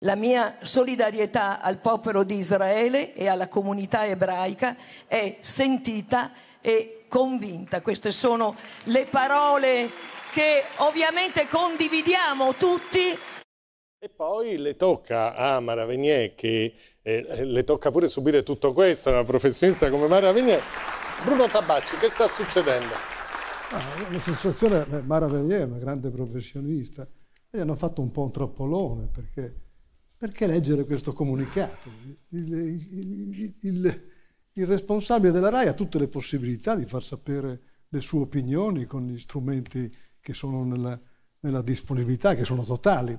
La mia solidarietà al popolo di Israele e alla comunità ebraica è sentita e convinta. Queste sono le parole che ovviamente condividiamo tutti. E poi le tocca a Mara Venier, che eh, le tocca pure subire tutto questo, una professionista come Mara Venier. Bruno Tabacci, che sta succedendo? Ah, la sensazione è che Mara Venier è una grande professionista. E hanno fatto un po' un troppolone perché perché leggere questo comunicato? Il, il, il, il, responsabile della RAI ha tutte le possibilità di far sapere le sue opinioni con gli strumenti che sono nella, nella disponibilità, che sono totali.